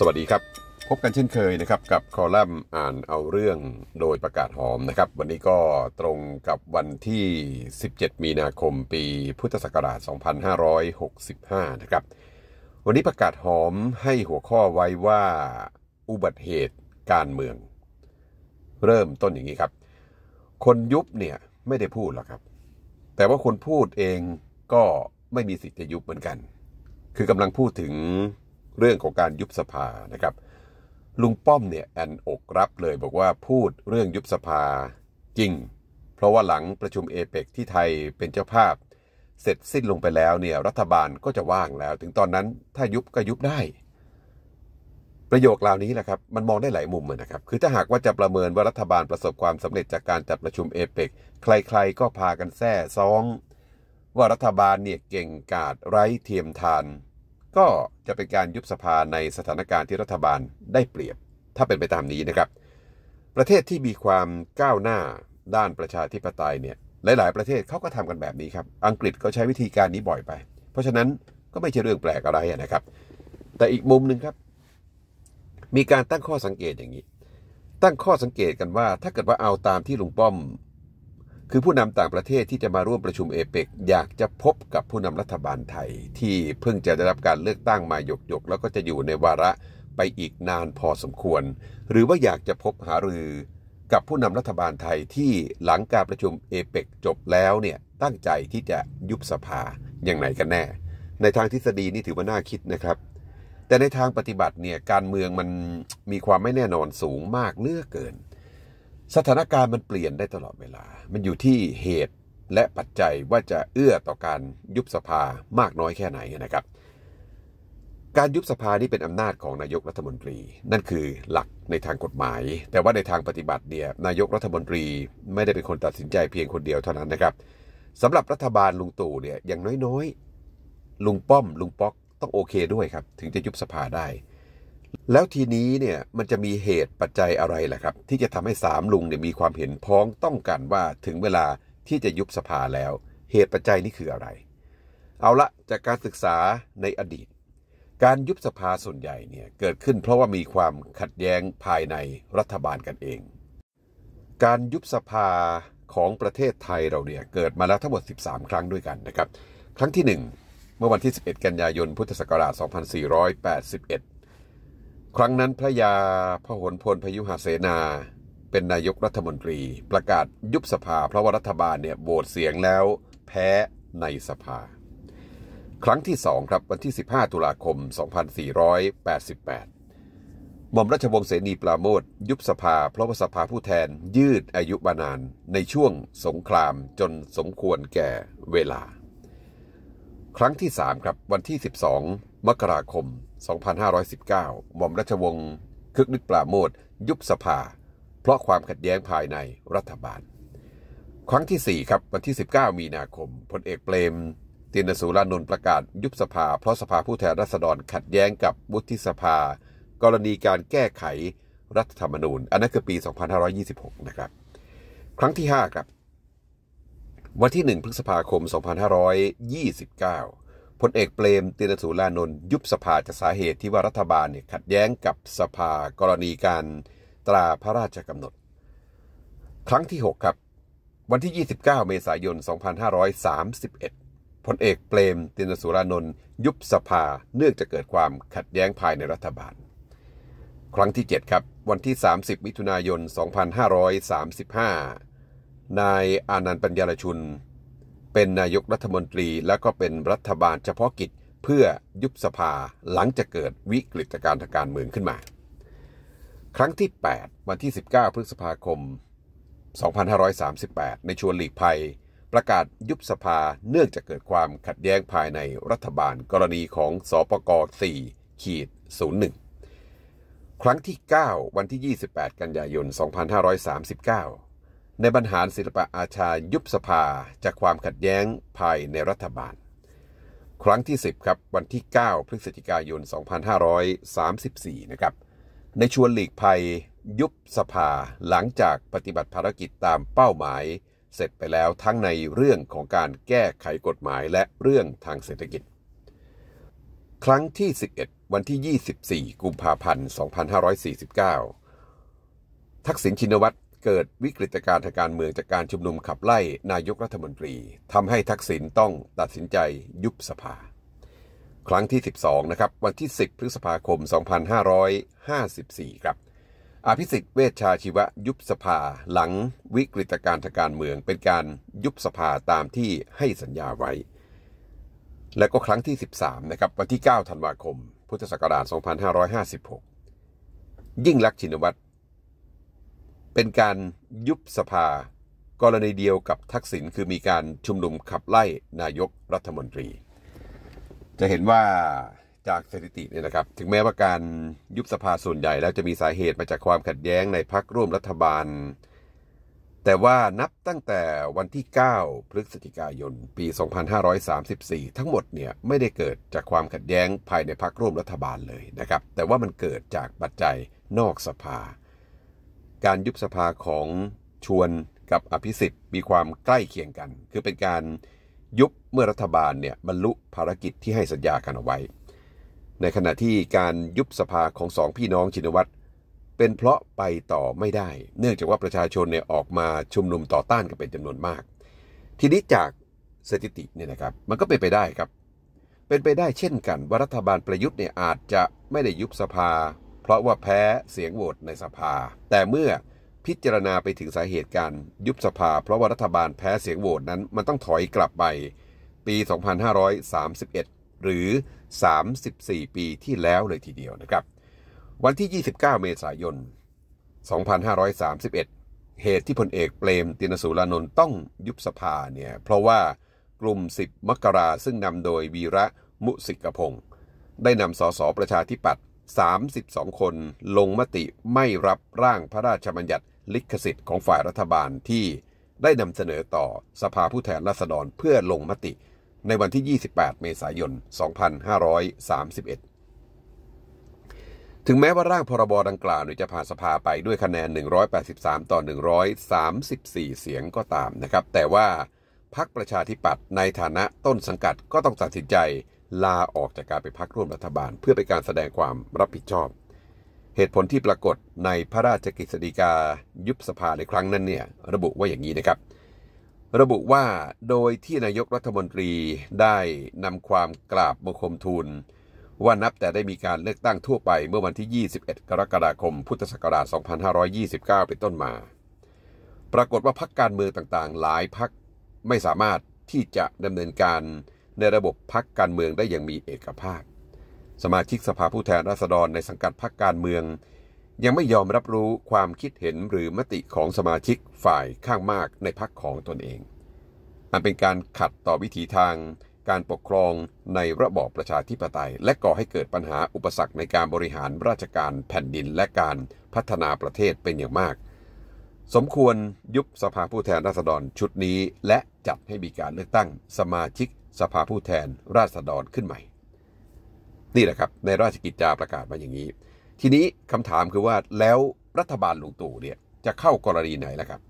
สวัสดีครับ พบกันเช่นเคยนะครับ กับคอลัมน์อ่านเอาเรื่องโดยประกาศหอมนะครับ วันนี้ก็ตรงกับวันที่ 17 มีนาคมปีพุทธศักราช 2565 นะครับวันนี้ประกาศหอมให้หัวข้อไว้ว่าอุบัติเหตุการเมือง เริ่มต้นอย่างนี้ครับ คนยุบเนี่ย ไม่ได้พูดหรอกครับ แต่ว่าคนพูดเองก็ไม่มีสิทธิ์จะยุบเหมือนกัน คือกำลังพูดถึงเรื่องของการยุบสภานะครับ ลุงป้อมเนี่ยแอนอกรับเลยบอกว่าพูดเรื่องยุบสภาจริง เพราะว่าหลังประชุมเอเปกที่ไทยเป็นเจ้าภาพ เสร็จสิ้นลงไปแล้วเนี่ยรัฐบาลก็จะว่างแล้ว ถึงตอนนั้นถ้ายุบก็ยุบได้ ประโยคเหล่านี้แหละครับ มันมองได้หลายมุมนะครับคือถ้าหากว่าจะประเมินว่ารัฐบาลประสบความสำเร็จจากการจัดประชุมเอเปกใคร ๆ ก็พากันแซ่ซ้อง ว่ารัฐบาลเนี่ยเก่งกาจไร้เทียมทานก็จะเป็นการยุบสภาในสถานการณ์ที่รัฐบาลได้เปรียบ ถ้าเป็นไปตามนี้นะครับ ประเทศที่มีความก้าวหน้าด้านประชาธิปไตยเนี่ยหลายๆ ประเทศเขาก็ทำกันแบบนี้ครับอังกฤษก็ใช้วิธีการนี้บ่อยไป เพราะฉะนั้นก็ไม่ใช่เรื่องแปลกอะไรนะครับ แต่อีกมุมหนึ่งครับ มีการตั้งข้อสังเกตอย่างนี้ ตั้งข้อสังเกตกันว่าถ้าเกิดว่าเอาตามที่ลุงป้อมคือผู้นำต่างประเทศที่จะมาร่วมประชุมเอเปกอยากจะพบกับผู้นำรัฐบาลไทย ที่เพิ่งจะได้รับการเลือกตั้งมาหยกหยกแล้วก็จะอยู่ในวาระไปอีกนานพอสมควร หรือว่าอยากจะพบหารือกับผู้นำรัฐบาลไทยที่หลังการประชุมเอเปกจบแล้วเนี่ยตั้งใจที่จะยุบสภาอย่างไหนกันแน่ ในทางทฤษฎีนี่ถือว่าน่าคิดนะครับ แต่ในทางปฏิบัติเนี่ยการเมืองมันมีความไม่แน่นอนสูงมากเลือกเกินสถานการณ์มันเปลี่ยนได้ตลอดเวลา มันอยู่ที่เหตุและปัจจัยว่าจะเอื้อต่อการยุบสภามากน้อยแค่ไหนนะครับ การยุบสภานี่เป็นอำนาจของนายกรัฐมนตรี นั่นคือหลักในทางกฎหมาย แต่ว่าในทางปฏิบัติเนี่ย นายกรัฐมนตรีไม่ได้เป็นคนตัดสินใจเพียงคนเดียวเท่านั้นนะครับสำหรับรัฐบาลลุงตู่เนี่ยอย่างน้อยๆลุงป้อม ลุงป๊อกต้องโอเคด้วยครับถึงจะยุบสภาได้แล้วทีนี้เนี่ยมันจะมีเหตุปัจจัยอะไรล่ะครับ ที่จะทำให้สามลุงเนี่ยมีความเห็นพ้องต้องกันว่าถึงเวลาที่จะยุบสภาแล้วเหตุปัจจัยนี่คืออะไร เอาละจากการศึกษาในอดีต การยุบสภาส่วนใหญ่เนี่ยเกิดขึ้นเพราะว่ามีความขัดแย้งภายในรัฐบาลกันเอง การยุบสภาของประเทศไทยเราเนี่ยเกิดมาแล้วทั้งหมด 13 ครั้งด้วยกันนะครับครั้งที่ 1 เมื่อวันที่ 11กันยายนพุทธศักราช2481ครั้งนั้นพระยาพหลพลพยุหเสนา เป็นนายกรัฐมนตรีประกาศยุบสภา เพราะว่ารัฐบาลเนี่ยโหวตเสียงแล้วแพ้ในสภา ครั้งที่สองครับวันที่ 15ตุลาคม 2488หม่อมราชวงศ์เสนีปราโมทยุบสภา เพราะว่าสภาผู้แทนยืดอายุบานานในช่วงสงครามจนสมควรแก่เวลา ครั้งที่สามครับ วันที่ 12 มกราคม2519หม่อมราชวงศ์คึกฤทธิ์ปราโมทยุบสภา เพราะความขัดแย้งภายในรัฐบาล ครั้งที่4ครับวันที่ 19 มีนาคมพลเอกเปรมตินสุรานนท์ประกาศยุบสภา เพราะสภาผู้แทนราษฎรขัดแย้งกับวุฒิสภากรณีการแก้ไขรัฐธรรมนูญอันนั้นคือปี 2526 นะครับ ครั้งที่ 5 ครับ วันที่ 1 พฤษภาคม 2529พลเอกเปรมติรสุรานนท์ยุบสภาจากสาเหตุที่ว่ารัฐบาลเนี่ยขัดแย้งกับสภากรณีการตราพระราชกำหนด ครั้งที่ 6 ครับ วันที่ 29 เมษายน 2531 พลเอกเปรมตินสุรานนท์ยุบสภาเนื่องจากเกิดความขัดแย้งภายในรัฐบาล ครั้งที่ 7 ครับวันที่ 30มิถุนายน 2535นายอานันต์ปัญญาลชุนเป็นนายกรัฐมนตรีและก็เป็นรัฐบาลเฉพาะกิจ เพื่อยุบสภาหลังจากเกิดวิกฤตการณ์ทางการเมืองขึ้นมา ครั้งที่ 8 วันที่ 19 พฤษภาคม 2538 ในชวนหลีกภัย ประกาศยุบสภาเนื่องจากเกิดความขัดแย้งภายในรัฐบาลกรณีของสอปก4ขีด 01 ครั้งที่ 9 วันที่ 28 กันยายน 2539ในบรรหารศิลปะอาชายุบสภา จากความขัดแย้งภายในรัฐบาล ครั้งที่ 10 ครับ วันที่ 9พฤศจิกายน 2534 นะครับ ในชวนหลีกภัย ยุบสภาหลังจากปฏิบัติภารกิจตามเป้าหมาย เสร็จไปแล้วทั้งในเรื่องของการแก้ไขกฎหมายและเรื่องทางเศรษฐกิจ ครั้งที่ 11 วันที่ 24 กุมภาพันธ์ 2549 ทักษิณชินวัตรเกิดวิกฤตการณ์ทางการเมืองจากการชุมนุมขับไล่นายกรัฐมนตรีทำให้ทักษิณต้องตัดสินใจยุบสภา ครั้งที่ 12นะครับวันที่ 10 พฤษภาคม 2554ครับอภิสิทธิ์เวชชาชีวะ ยุบสภาหลังวิกฤตการณ์ทางการเมืองเป็นการยุบสภาตามที่ให้สัญญาไว้ และก็ครั้งที่ 13นะครับวันที่ 9 ธันวาคม พุทธศักราช2556 ยิ่งลักษณ์ชินวัตรเป็นการยุบสภา กรณีเดียวกับทักษิณคือมีการชุมนุมขับไล่นายกรัฐมนตรี จะเห็นว่าจากสถิติเนี่ยนะครับ ถึงแม้ว่าการยุบสภาส่วนใหญ่แล้วจะมีสาเหตุมาจากความขัดแย้งในพักร่วมรัฐบาล แต่ว่านับตั้งแต่วันที่ 9 พฤศจิกายนปี 2534 ทั้งหมดเนี่ยไม่ได้เกิดจากความขัดแย้งภายในพักร่วมรัฐบาลเลยนะครับแต่ว่ามันเกิดจากปัจจัยนอกสภาการยุบสภาของชวนกับอภิสิทธิ์ มีความใกล้เคียงกัน คือเป็นการยุบเมื่อรัฐบาลเนี่ยบรรลุภารกิจที่ให้สัญญากันเอาไว้ ในขณะที่การยุบสภาของสองพี่น้องชินวัตรเป็นเพราะไปต่อไม่ได้ เนื่องจากว่าประชาชนเนี่ยออกมาชุมนุมต่อต้านกันเป็นจำนวนมาก ทีนี้จากสถิติเนี่ยนะครับมันก็เป็นไปได้ครับ เป็นไปได้เช่นกันว่ารัฐบาลประยุทธ์เนี่ยอาจจะไม่ได้ยุบสภาเพราะว่าแพ้เสียงโหวตในสภา แต่เมื่อพิจารณาไปถึงสาเหตุการยุบสภาเพราะว่ารัฐบาลแพ้เสียงโหวตนั้นมันต้องถอยกลับไปปี 2531 หรือ 34 ปีที่แล้วเลยทีเดียวนะครับ วันที่ 29 เมษายน 2531 เหตุที่พลเอกเปรม ตินสุรานนท์ต้องยุบสภาเนี่ยเพราะว่ากลุ่ม 10 มกราซึ่งนำโดยวีระมุสิกพงศ์ได้นำสสประชาธิปัตย์32 คนลงมติไม่รับร่างพระราชบัญญัติลิขสิทธิ์ของฝ่ายรัฐบาลที่ได้นำเสนอต่อสภาผู้แทนราษฎรเพื่อลงมติในวันที่ 28 เมษายน 2531 ถึงแม้ว่าร่างพรบดังกล่าวจะผ่านสภาไปด้วยคะแนน 183ต่อ 134 เสียงก็ตามนะครับ แต่ว่าพรรคประชาธิปัตย์ในฐานะต้นสังกัดก็ต้องตัดสินใจลาออกจากการไปพักร่วมรัฐบาล เพื่อเป็นการแสดงความรับผิดชอบ เหตุผลที่ปรากฏในพระราชกฤษฎีกายุบสภาในครั้งนั้นเนี่ยระบุว่าอย่างนี้นะครับ ระบุว่าโดยที่นายกรัฐมนตรีได้นำความกราบบังคมทูลว่านับแต่ได้มีการเลือกตั้งทั่วไปเมื่อวันที่ 21 กรกฎาคม พุทธศักราช 2529 เป็นต้นมา ปรากฏว่าพักการเมืองต่างๆ หลายพักไม่สามารถที่จะดำเนินการในระบบพักการเมืองได้อย่างมีเอกภาพ สมาชิกสภาผู้แทนราษฎรในสังกัดพักการเมือง ยังไม่ยอมรับรู้ความคิดเห็นหรือมติของสมาชิกฝ่ายข้างมากในพักของตนเองอันเป็นการขัดต่อวิถีทาง การปกครองในระบอบประชาธิปไตย และก่อให้เกิดปัญหาอุปสรรคในการบริหารราชการแผ่นดิน และการพัฒนาประเทศเป็นอย่างมาก สมควรยุบสภาผู้แทนราษฎรชุดนี้และจัดให้มีการเลือกตั้งสมาชิกสภาผู้แทนราษฎรขึ้นใหม่ นี่แหละครับ ในราชกิจจาประกาศมาอย่างนี้ ทีนี้คำถามคือว่าแล้วรัฐบาลลุงตู่เนี่ย จะเข้ากรณีไหนล่ะครับ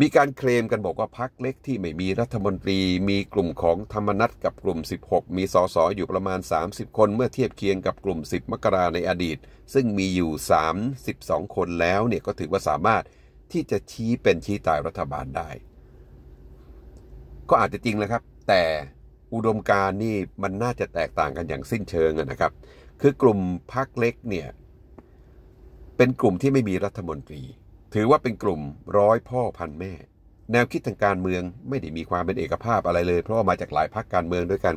มีการเคลมกันบอกว่าพักเล็กที่ไม่มีรัฐมนตรีมีกลุ่มของธรรมนัตกับกลุ่ม 16 มีสสออยู่ประมาณ 30 คนเมื่อเทียบเคียงกับกลุ่ม 10 มกราในอดีต ซึ่งมีอยู่ 32 คนแล้วเนี่ยก็ถือว่าสามารถที่จะชี้เป็นชี้ตายรัฐบาลได้ ก็อาจจะจริงนะครับแต่อุดมการนี่มันน่าจะแตกต่างกันอย่างสิ้นเชิงนะครับ คือกลุ่มพรรคเล็กเนี่ยเป็นกลุ่มที่ไม่มีรัฐมนตรี ถือว่าเป็นกลุ่มร้อยพ่อพันแม่ แนวคิดทางการเมืองไม่ได้มีความเป็นเอกภาพอะไรเลย เพราะามาจากหลายพรรคการเมืองด้วยกัน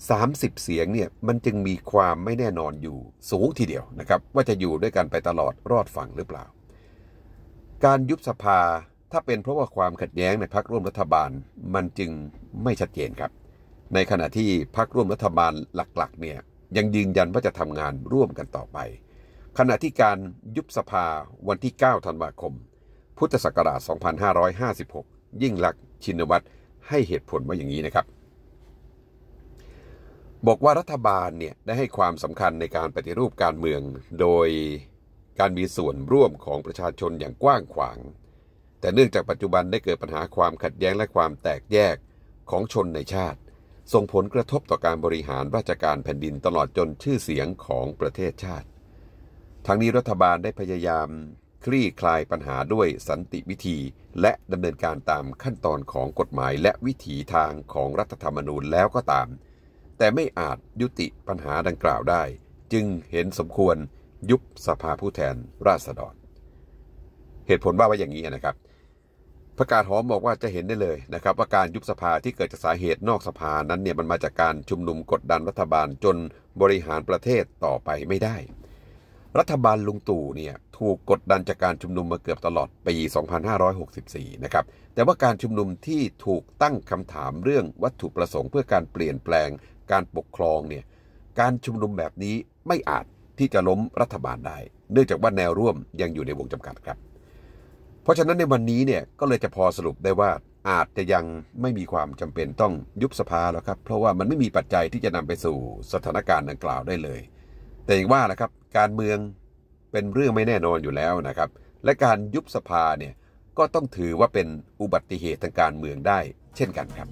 30 เสียงเนี่ยมันจึงมีความไม่แน่นอนอยู่สูงทีเดียวนะครับ ว่าจะอยู่ด้วยกันไปตลอดรอดฝั่งหรือเปล่า การยุบสภาถ้าเป็นเพราะว่าความขัดแย้งในพักร่วมรัฐบาลมันจึงไม่ชัดเจนครับ ในขณะที่พักร่วมรัฐบาลหลักๆเนี่ยยังยืนยันว่าจะทำงานร่วมกันต่อไป ขณะที่การยุบสภาวันที่ 9 ธันวาคม พุทธศักราช2556 ยิ่งลักษณ์ชินวัตรให้เหตุผลว่าอย่างนี้นะครับ บอกว่ารัฐบาลเนี่ยได้ให้ความสำคัญในการปฏิรูปการเมือง โดยการมีส่วนร่วมของประชาชนอย่างกว้างขวางแต่เนื่องจากปัจจุบันได้เกิดปัญหาความขัดแย้งและความแตกแยกของชนในชาติส่งผลกระทบต่อการบริหารราชการแผ่นดินตลอดจนชื่อเสียงของประเทศชาติ ทั้งนี้รัฐบาลได้พยายาม คลี่คลายปัญหาด้วยสันติวิธี และดำเนินการตามขั้นตอนของกฎหมายและวิถีทางของรัฐธรรมนูญแล้วก็ตาม แต่ไม่อาจยุติปัญหาดังกล่าวได้ จึงเห็นสมควรยุบสภาผู้แทนราษฎรเหตุผลว่าไว้อย่างนี้นะครับพระกาศหอมบอกว่าจะเห็นได้เลยนะครับว่าการยุบสภาที่เกิดจากสาเหตุนอกสภานั้นเนี่ยมันมาจากการชุมนุมกดดันรัฐบาลจนบริหารประเทศต่อไปไม่ได้ รัฐบาลลุงตู่เนี่ยถูกกดดันจากการชุมนุมมาเกือบตลอดปี 2564 นะครับแต่ว่าการชุมนุมที่ถูกตั้งคำถามเรื่องวัตถุประสงค์เพื่อการเปลี่ยนแปลงการปกครองเนี่ยการชุมนุมแบบนี้ไม่อาจที่จะล้มรัฐบาลได้เนื่องจากว่าแนวร่วมยังอยู่ในวงจำกัดครับเพราะฉะนั้นในวันนี้เนี่ยก็เลยจะพอสรุปได้ว่าอาจจะยังไม่มีความจำเป็นต้องยุบสภาแล้วครับ เพราะว่ามันไม่มีปัจจัยที่จะนำไปสู่สถานการณ์ดังกล่าวได้เลย แต่อย่างว่าแหละครับการเมืองเป็นเรื่องไม่แน่นอนอยู่แล้วนะครับ และการยุบสภาเนี่ยก็ต้องถือว่าเป็นอุบัติเหตุทางการเมืองได้ เช่นกันครับ